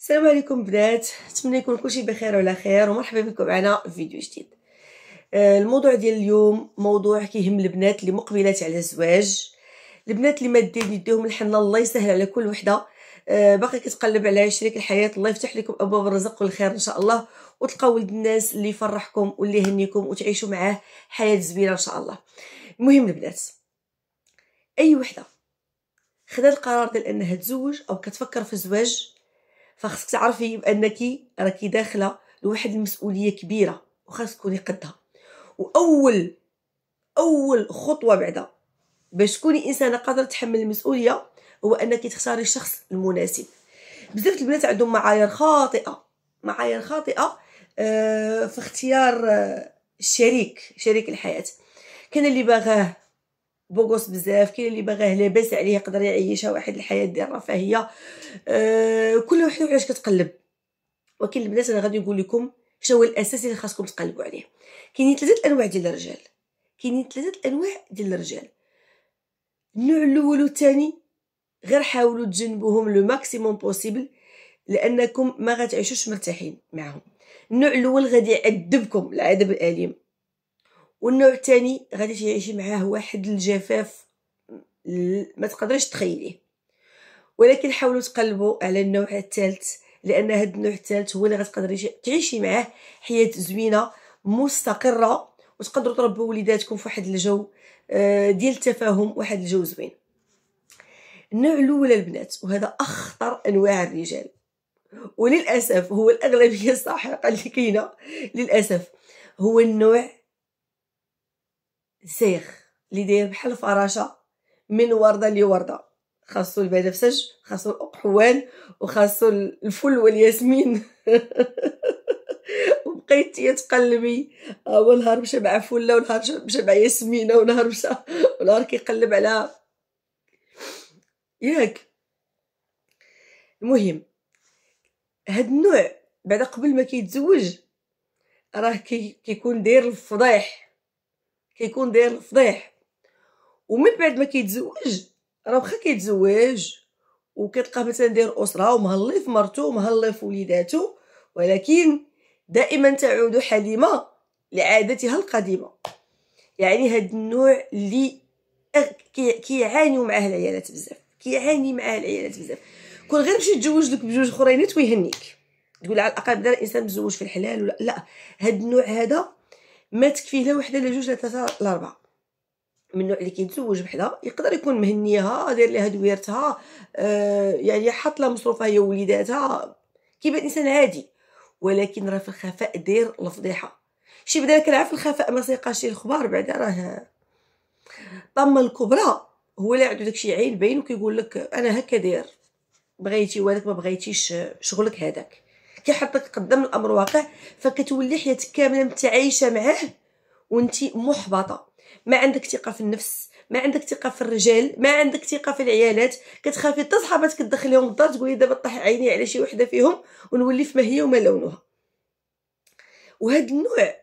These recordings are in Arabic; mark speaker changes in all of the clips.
Speaker 1: السلام عليكم بنات نتمنى يكون كلشي بخير وعلى خير ومرحبا بكم معنا في فيديو جديد آه، الموضوع ديال اليوم موضوع كيهم البنات اللي مقبلات على الزواج البنات اللي مادين يديهم الحنة الله يسهل على كل وحده آه، باقي كتقلب على شريك الحياه الله يفتح لكم ابواب الرزق والخير ان شاء الله وتلقاو ولد الناس اللي يفرحكم واللي يهنيكم وتعيشوا معاه حياه زوينه ان شاء الله المهم البنات اي وحده خدات القرار ديال انها تزوج او كتفكر في الزواج فخصك تعرفي بانك راكي داخله لواحد المسؤوليه كبيره وخاص تكوني قدها واول اول خطوه بعدا باش تكوني انسانه قادره تحمل المسؤوليه هو انك تختاري الشخص المناسب بزاف البنات عندهم معايير خاطئه معايير خاطئه آه، في اختيار الشريك آه، شريك الحياه كان اللي باغاه بوغوس بزاف كاين اللي باغاه لاباس عليه يقدر يعيشها واحد الحياه ديال الرفاهيه أه كل وحده علاش كتقلب ولكن البنات انا غادي نقول لكم شنو هو الاساس اللي خاصكم تقلبوا عليه كاينين ثلاثه انواع ديال الرجال كاينين ثلاثه انواع ديال الرجال النوع الاول والثاني غير حاولوا تجنبوهم لو ماكسيموم بوسيبل لانكم ما غتعيشوش مرتاحين معهم النوع الاول غادي يعذبكم العذاب الاليم والنوع الثاني غادي تعيشي معاه واحد الجفاف ما تقدريش تخيليه ولكن حاولوا تقلبوا على النوع الثالث لان هذا النوع الثالث هو اللي غتقدري تعيشي معاه حياه زوينه مستقره وتقدروا تربوا وليداتكم في واحد الجو آه، ديال التفاهم واحد الجو زوين النوع الاول البنات وهذا اخطر انواع الرجال وللاسف هو الاغلبيه الساحقه اللي كاينه للاسف هو النوع سيخ اللي داير بحال فراشه من ورده لورده خاصو البنفسج خاصو الاقحوان وخاصو الفل والياسمين وبقيت تقلبي هو آه، نهار مشى مع فله ونهار مشى مع ياسمينه ونهار مشى ونهار كيقلب على ياك المهم هاد النوع بعد قبل ما كيتزوج راه كيكون داير الفضيح كيكون داير الفضيح ومن بعد ما كيتزوج راه واخا كيتزوج وكتلقى مثلا داير اسره ومهلف مرتو ومهلف وليداته ولكن دائما تعود حليمه لعادتها القديمه يعني هاد النوع اللي كيعانيو معاه العيالات بزاف كيعاني معاه العيالات بزاف كون غير مشي تزوج دوك بجوج اخرين ويهنيك تقول على الاقل بدا الانسان مزوج في الحلال ولا لا هاد النوع هذا ما تكفيه لا وحده لا جوج لا ثلاثه لا اربعه من النوع اللي كيتزوج بحدا يقدر يكون مهنيها داير ليها دويرتها آه يعني حاط لها مصروفها هي ووليداتها كيبان انسان عادي ولكن راه في الخفاء داير الفضيحه شي بدا كنعرف الخفاء ما سيقاش الخبار بعدا راه طم الكبرى هو اللي عنده داكشي عين باين وكيقول لك انا هكا داير بغيتي ولك ما بغيتيش شغلك هذاك كي حطك قدام الامر واقع فكتولي حياتك كامله متعايشه معاه وانت محبطه ما عندك ثقه في النفس ما عندك ثقه في الرجال ما عندك ثقه في العيالات كتخافي حتى صحاباتك تدخل لهم الدار تقولي دابا طاح عيني على شي وحده فيهم ونولي في ما هي وما لونها وهذا النوع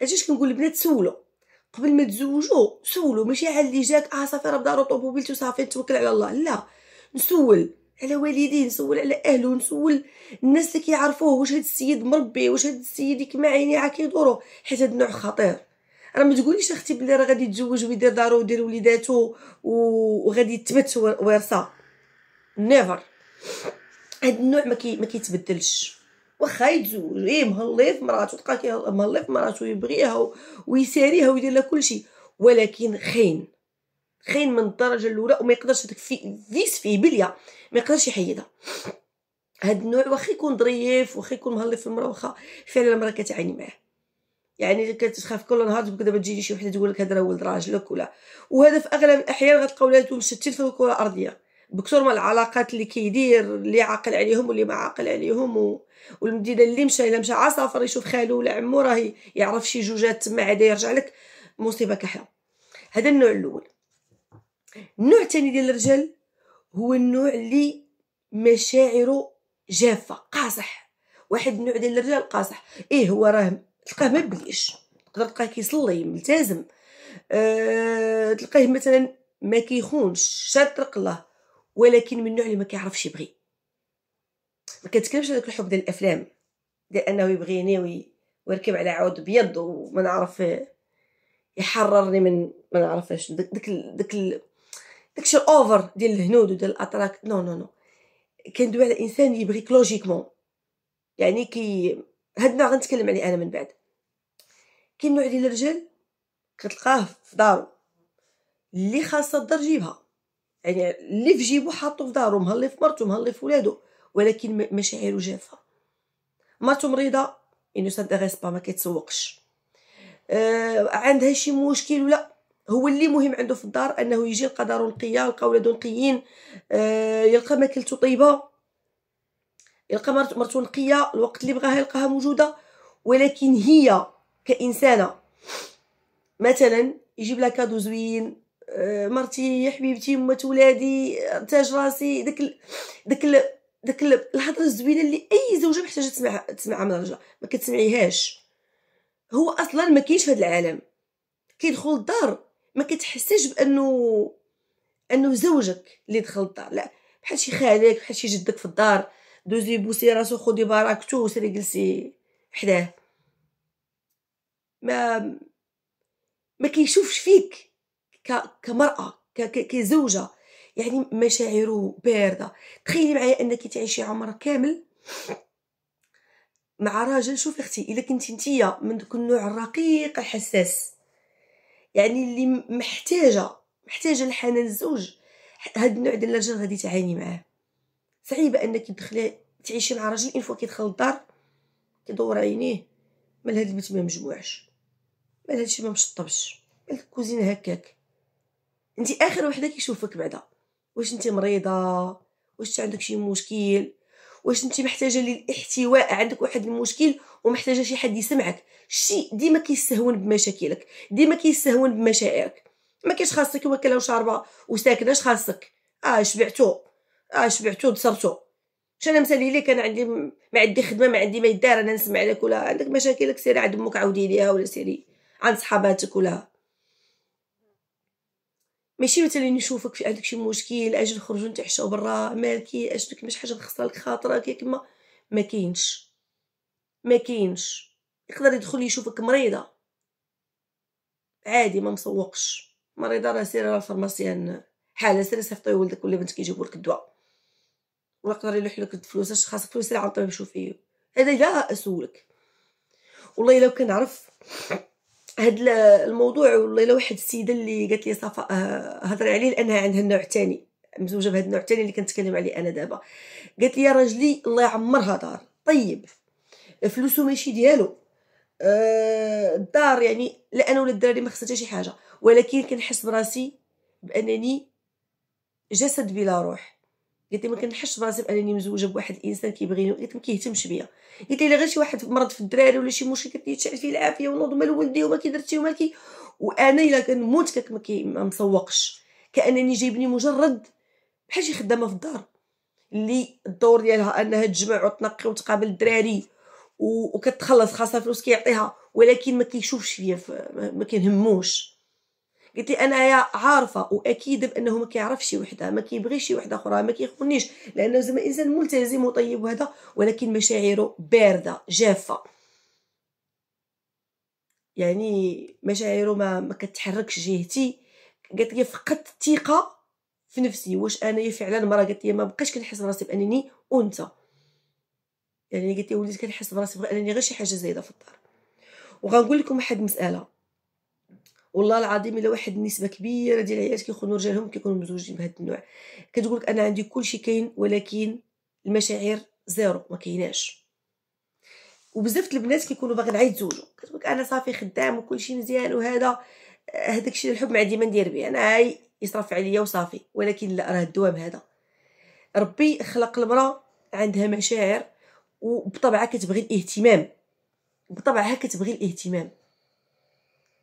Speaker 1: علاش كنقول البنات سولو قبل ما تزوجوا سولو ماشي على اللي جاك اه صافي راه بدارو رطوبوبيلتي وصافي نتوكل على الله لا نسول على والديه نسول على اهله نسول الناس اللي كيعرفوه واش هاد السيد مربي واش هاد السيد كما عيني عا كيدورو حيت هاد النوع خطير راه ما تقوليش اختي بلي راه غادي يتزوج ويدير دارو ويدير وليداتو وغادي يتبت ورثه نيفر هاد النوع ما, كي ما كيتبدلش واخا يتزوج ايه مهلي في مراته تلقاه مهلي في مراته يبغيها ويساريها ويدير لها كلشي ولكن خاين خاين من الدرجه الاولى وما يقدرش هذاك في فيس فيه بليه ما يقدرش يحيدها هاد النوع واخا يكون ظريف واخا يكون مهلف في المراه واخا فعلا المراه كتعاني معاه يعني كتخاف كل نهار تبقى دابا تجيني شي وحده تقول لك هذا ولد راجلك ولا وهذا في اغلب الاحيان غتلقاو ولادو مشتتين في الكره الارضيه بكثر من العلاقات اللي كيدير اللي عاقل عليهم واللي ما عاقل عليهم و... والمدينه اللي مشى الا مشى عصافر يشوف خالو ولا عمو راه يعرف شي جوجات تما عاد يرجع لك مصيبه كحله هذا النوع الاول النوع الثاني ديال الرجال هو النوع اللي مشاعره جافه قاصح واحد النوع ديال الرجال قاصح ايه هو راه تلقاه ما بليش تقدر تلقاه كيصلي ملتزم أه تلقاه مثلا ما كيخونش شاطرق الله ولكن من النوع اللي ما كيعرفش يبغي ما كنتكلمش على الحب ديال الافلام ديال انه يبغيني وي ويركب على عود ابيض وما نعرف آه، يحررني من ما نعرفش ديك داك داكشي الاوفر ديال الهنود وديال الاتراك نو نو نو كندوي على انسان يبغيك لوجيكمون يعني كي هاد النوع غنتكلم عليه انا من بعد كاين نوع ديال الرجال كتلقاه في دارو اللي خاصه الدار جيبها يعني اللي في جيبو حاطو في دارو مهلي في مرتو مهلي في ولادو ولكن مشاعرو جافه مرتو مريضه انو سانتيغيس با ما كيتسوقش آه عندها شي مشكل ولا هو اللي مهم عنده في الدار انه يجي يلقى دار يلقى ولادو نقيين يلقى ماكلته طيبه يلقى مرتو نقيه الوقت اللي بغاها يلقاها موجوده ولكن هي كانسانه مثلا يجيب لها كادو زوين آه، مرتي يا حبيبتي امه ولادي تاج راسي داك ال... داك ال... داك الهضره الزوينه اللي اي زوجه محتاجه تسمعها تسمعها من رجل ما كتسمعيهاش هو اصلا ما كاينش في هذا العالم كيدخل الدار ما كتحسيش بانه انه زوجك اللي دخل الدار لا بحال شي خالك بحال شي جدك في الدار دوزي بوسي راسو خدي باراكتو وسيري جلسي حداه ما ما كيشوفش فيك كمراه كزوجه يعني مشاعره بارده تخيلي معايا انك تعيشي عمر كامل مع راجل شوفي اختي الا كنتي نتيا من داك النوع الرقيق الحساس يعني اللي محتاجه محتاجه لحنان الزوج هاد النوع ديال الرجال غادي تعاني معاه صعيبه انك تدخلي تعيشي مع راجل انفو فوا كيدخل الدار كيدور عينيه مال هاد البيت ما مجموعش مال هادشي ما مشطبش مال الكوزينه هكاك انت اخر وحده كيشوفك بعدا واش انت مريضه واش عندك شي مشكل واش انت محتاجه للاحتواء عندك واحد المشكل ومحتاجه شي حد يسمعك شي ديما كيستهون بمشاكلك ديما كيستهون بمشاعرك ما كاينش خاصك واكله وشاربه وساكنه اش خاصك اه شبعتو اه شبعتو تصرتو اش انا مثالي ليك انا عندي ما عندي خدمه ما عندي ما يدار انا نسمع لك ولا عندك مشاكلك سيري عند امك عاودي ليها ولا سيري عند صحاباتك ولا ماشي مثلا نشوفك في عندك شي مشكل اجل نخرجوا نتعشاو برا مالكي اجل كما شي حاجه تخسر لك خاطرك كما ما كاينش ما كاينش يقدر يدخل يشوفك مريضه عادي ما مسوقش مريضه راه سير راه الفارماسيان حاله سير صيفطي ولدك ولا بنتك يجيبوا لك الدواء ولا يقدر يلوح لك الفلوس اش خاصك فلوس عطيه شوفيه هذا لا اسولك والله لو كنعرف هاد الموضوع والله الا واحد السيده اللي قالت لي صفاء آه، هضري عليه لانها عندها النوع الثاني مزوجه بهذا النوع الثاني اللي كنتكلم عليه انا دابا قالت لي يا راجلي الله يعمرها دار طيب فلوسو ماشي ديالو آه، الدار يعني لا انا ولا الدراري ما خصها شي حاجه ولكن كنحس براسي بانني جسد بلا روح قلت لي ما كنحش راسي بانني مزوجه بواحد الانسان كيبغيني قلت ما كيهتمش بيا قلت لي غير شي واحد مرض في الدراري ولا شي مشكل تشعل فيه العافيه ونوض مال ولدي وما كيدرتي وما كي وانا الا كنموت كك ما, مسوقش كانني جايبني مجرد بحال شي خدامه في الدار اللي الدور ديالها انها تجمع وتنقي وتقابل الدراري وكتخلص خاصها فلوس كيعطيها ولكن ما كيشوفش فيا ما كينهموش قلت لي انا عارفه واكيده بانه ما كيعرفش شي وحده ما كيبغيش شي وحده اخرى ما كيخونيش لانه زعما انسان ملتزم وطيب وهذا ولكن مشاعره بارده جافه يعني مشاعره ما ما كتحركش جهتي قالت لي فقدت الثقه في نفسي واش انايا فعلا مرة قالت لي ما بقاش كنحس براسي بانني انثى يعني قالت لي وليت كنحس براسي بانني غير شي حاجه زايده في الدار وغنقول لكم واحد المساله والله العظيم الا واحد النسبه كبيره ديال العيالات كيخونوا رجالهم كيكونوا مزوجين بهذا النوع كتقول انا عندي كل شيء كاين ولكن المشاعر زيرو ما كيناش وبزاف البنات كيكونوا باغيين عاد يتزوجوا كتقول انا صافي خدام وكل شيء مزيان وهذا هذاك آه، الشيء الحب ما عندي ما ندير به انا هاي يصرف عليا وصافي ولكن لا راه الدوام هذا ربي خلق المراه عندها مشاعر وبطبعها كتبغي الاهتمام بطبعها كتبغي الاهتمام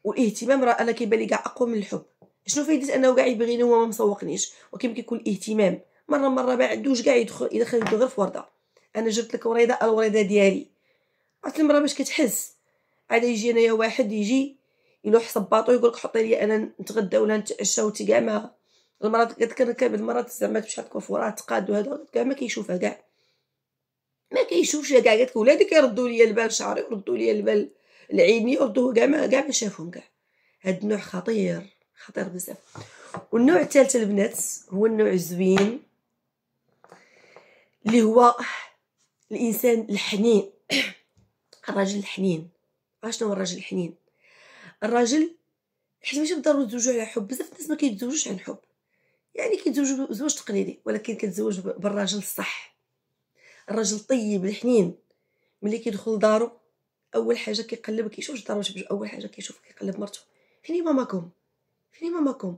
Speaker 1: والاهتمام راه انا كيبان لي كاع اقوى من الحب شنو فايده انه كاع يبغيني وما مسوقنيش ولكن كيكون الاهتمام مره مره ما عندوش كاع يدخل يدخل غير في ورده انا جبت لك وريده الوريده ديالي عرفت المره باش كتحس عاد يجي انايا واحد يجي يلوح صباطو يقول لك حطي لي انا نتغدى ولا نتعشى وتي كاع ما المرات كتكرك بعض المرات زعما تمشي عندك كوفورات تقاد وهذا كاع ما كيشوفها كاع ما كيشوفش كاع قالت ولادي كيردوا لي البال شعري وردوا لي البال العيني اردوه كاع ما كاع ما شافهم كاع هاد النوع خطير خطير بزاف والنوع الثالث البنات هو النوع الزوين اللي هو الانسان الحنين الراجل الحنين شنو هو الراجل الحنين الراجل حيت ماشي بالضروره تزوجوا على حب بزاف الناس ما كيتزوجوش على حب يعني كيتزوجوا زواج تقليدي ولكن كتزوج بالراجل الصح الراجل الطيب الحنين ملي كيدخل دارو اول حاجه كيقلب كيشوف ضربت اول حاجه كيشوف كيقلب مرته فين ماماكم فين ماماكم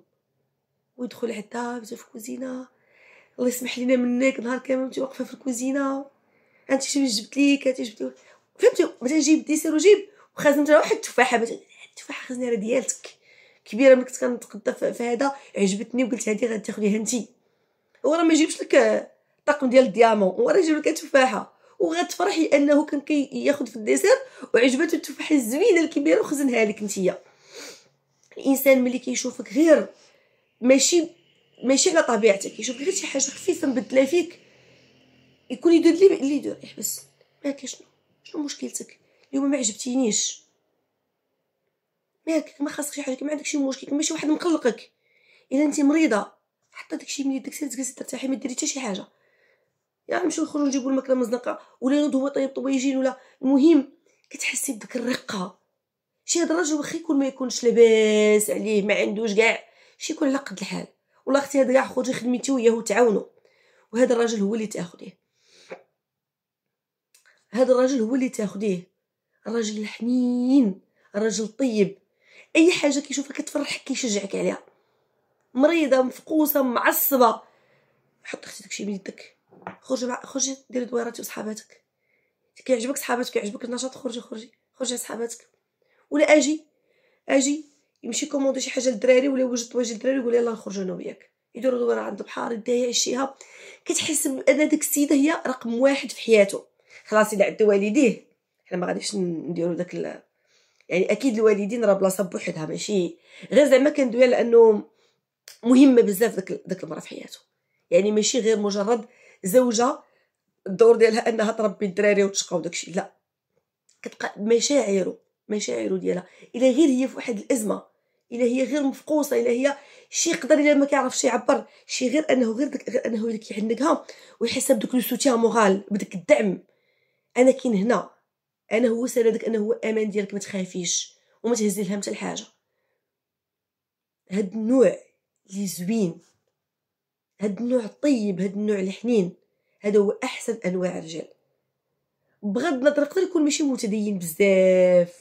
Speaker 1: ويدخل عندها في الكوزينه الله يسمح لينا منك نهار كامل انت واقفه في الكوزينه انت شنو جبت ليك انت جبت فهمتي مثلا جيب ديسير وجيب وخازنت واحد التفاحه التفاحه خازنه راه ديالتك كبيره ملي كنت كنتقضى في هذا عجبتني وقلت هذه غتاخذيها انت هو راه ما يجيبش لك طقم ديال الديامون هو راه يجيب لك التفاحه وغتفرحي انه كان كياخذ في الديسير وعجبته التفاحه الزوينه الكبيره وخزنها لك نتيا الانسان ملي كيشوفك غير ماشي ماشي على طبيعتك يشوف غير شي حاجه خفيفه مبدله فيك يكون يدير لي اللي يدير يحبس إيه، مالك شنو شنو مشكلتك اليوم ما عجبتينيش مالك ما خاصك شي حاجه ما عندك شي مشكل ماشي واحد مقلقك الا انت مريضه حتى داكشي من يدك تجلسي ترتاحي ما ديري حتى شي حاجه يا نمشيو نخرجوا نجيبوا الماكله من الزنقه ولا ينوض هو طيب طويجين ولا المهم كتحسي بديك الرقه شي هاد الراجل واخا يكون ما يكونش لاباس عليه ما عندوش كاع شي يكون على قد الحال والله اختي هاد كاع خرجي خدمتي وياه وتعاونوا وهذا الراجل هو اللي تاخديه هذا الراجل هو اللي تاخديه الراجل الحنين الراجل طيب اي حاجه كيشوفها كتفرحك كيشجعك عليها مريضه مفقوسه معصبه حط اختي داكشي من يدك خرجي مع خرجي ديري دويراتي وصحاباتك كيعجبك صحاباتك كيعجبك النشاط خرجي خرجي خرجي صحاباتك ولا اجي اجي يمشي كوموندي شي حاجه للدراري ولا يوجد طواجي للدراري يقول يلاه نخرجوا انا وياك يديروا دويره عند البحر يديها يعشيها كتحس بان ديك السيده هي رقم واحد في حياته خلاص الا عند والديه حنا ما غاديش نديرو داك ال... يعني اكيد الوالدين راه بلاصه بوحدها ماشي غير زعما كندوي على انه مهمه بزاف داك داك المراه في حياته يعني ماشي غير مجرد زوجه الدور ديالها انها تربي الدراري وتشقى وداكشي لا كتبقى مشاعره مشاعره ديالها الا غير هي في واحد الازمه الا هي غير مفقوسه الا هي شي يقدر الا ما كيعرفش يعبر شي غير انه غير دك غير انه اللي يعنقها ويحس بدوك لو سوتيا مورال بدك الدعم انا كاين هنا انا هو سندك انا هو امان ديالك ما تخافيش وما تهزي لها حتى الحاجه هاد النوع اللي زوين هاد النوع الطيب هاد النوع الحنين هذا هو احسن انواع الرجال بغض النظر يقدر يكون ماشي متدين بزاف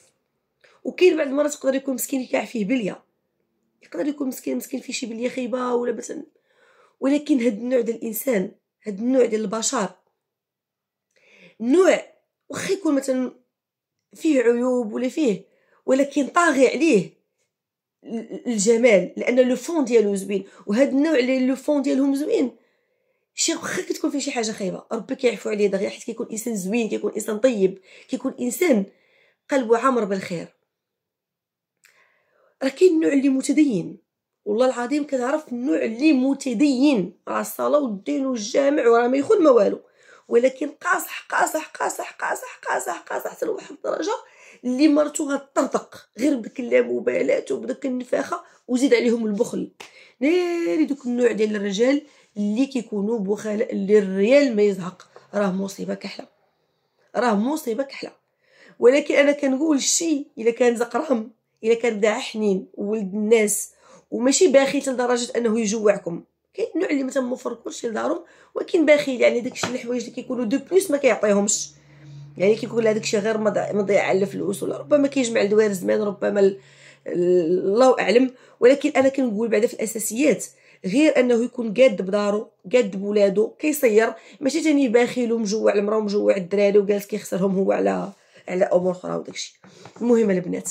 Speaker 1: وكاين بعض المرات يقدر يكون مسكين كاع فيه بليه يقدر يكون مسكين مسكين فيه شي بليه خايبه ولا مثلا ولكن هاد النوع ديال الانسان هاد النوع ديال البشر نوع واخا يكون مثلا فيه عيوب ولا فيه ولكن طاغي عليه الجمال لان لو فون ديالو زوين وهاد النوع اللي لو فون ديالهم زوين شي واخا كتكون فيه شي حاجه خايبه ربي كيعفو عليه دغيا حيت كيكون انسان زوين كيكون انسان طيب كيكون انسان قلبه عامر بالخير راه كاين النوع اللي متدين والله العظيم كتعرف النوع اللي متدين راه الصلاه والدين والجامع وراه ما يخون ما والو ولكن قاصح قاصح قاصح قاصح قاصح قاصح حتى لواحد الدرجه اللي مرتو غطرطق غير بديك اللامبالاه وبداك النفاخه وزيد عليهم البخل ناري دوك النوع ديال الرجال اللي كيكونوا بخلاء اللي الريال ما يزهق راه مصيبه كحله راه مصيبه كحله ولكن انا كنقول شي الا كان زقرهم الا كان داع حنين وولد الناس وماشي باخيل لدرجه انه يجوعكم كاين النوع اللي مثلا موفر لدارهم ولكن باخيل يعني داكشي الحوايج اللي كيكونوا دو بلوس ما كيعطيهمش يعني كيكون هذاك الشيء غير على الفلوس ولا ربما كيجمع لدوار الزمان ربما ال... الله اعلم ولكن انا كنقول بعدا في الاساسيات غير انه يكون قاد بدارو قاد بولادو كيصير ماشي تاني باخيل ومجوع المراه ومجوع الدراري وجالس كيخسرهم هو على على امور اخرى وداكشي المهم البنات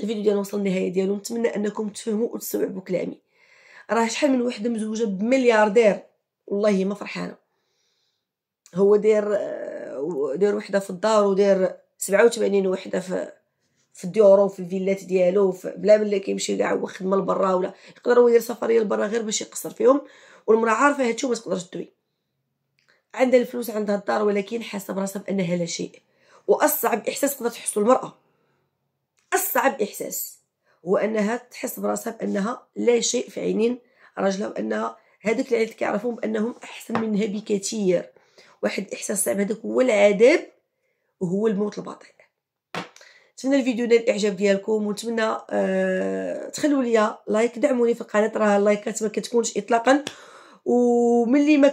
Speaker 1: الفيديو ديالنا وصل للنهايه ديالو نتمنى انكم تفهموا وتستوعبوا كلامي راه شحال من وحده مزوجه بملياردير والله ما فرحانه هو داير آه، دار وحده في الدار ودار 87 وحده في في الديور وفي الفيلات ديالو بلا ملي كيمشي كاع هو خدمه لبرا ولا يقدر هو يدير سفريه لبرا غير باش يقصر فيهم والمراه عارفه هادشي وما تقدرش دوي عندها الفلوس عندها الدار ولكن حاسه براسها بانها لا شيء واصعب احساس تقدر تحسو المراه اصعب احساس هو انها تحس براسها بانها لا شيء في عينين راجلها وانها هذوك اللي كيعرفوهم بانهم احسن منها بكثير واحد الاحساس صعيب هذاك هو العذاب وهو الموت البطيء نتمنى الفيديو نال الاعجاب ديالكم ونتمنى أه تخلوا ليا لايك دعموني في القناه راه اللايكات ما كتكونش اطلاقا وملي ما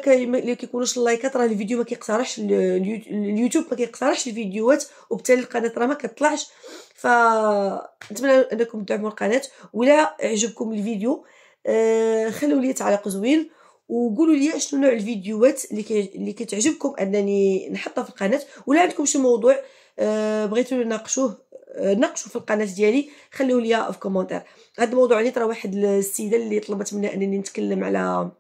Speaker 1: كيكونوش اللايكات راه الفيديو ما كيقترحش اليوتيوب ما كيقترحش الفيديوهات وبالتالي القناه راه ما كتطلعش فنتمنى انكم تدعموا القناه ولا عجبكم الفيديو أه خلوا لي تعليق زوين وقولوا لي شنو نوع الفيديوهات اللي كتعجبكم انني نحطها في القناه ولا عندكم شي موضوع بغيتوا آه، بغيتو نناقشوه آه، ناقشوا في القناه ديالي خليو ليا في كومونتير هذا الموضوع اللي ترى واحد السيده اللي طلبت مني انني نتكلم على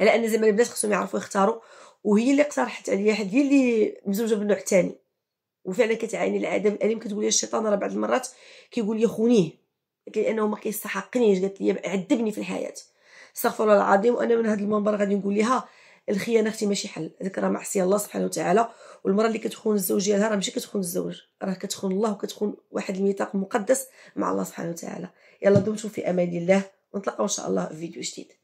Speaker 1: على ان زعما البنات خصهم يعرفوا يختاروا وهي اللي اقترحت عليا حد هي اللي مزوجه بالنوع الثاني وفعلا كتعاني العذاب الالم كتقول لي الشيطان راه بعض المرات كيقول لي خونيه لانه انه ما كيستحقنيش قالت لي عذبني في الحياه استغفر الله العظيم وانا من هذا المنبر غادي نقول لها الخيانه اختي ماشي حل هذيك راه معصيه الله سبحانه وتعالى والمراه اللي كتخون الزوج ديالها راه ماشي كتخون الزوج راه كتخون الله وكتخون واحد الميثاق مقدس مع الله سبحانه وتعالى يلا دمتم في امان الله ونتلاقاو ان شاء الله في فيديو جديد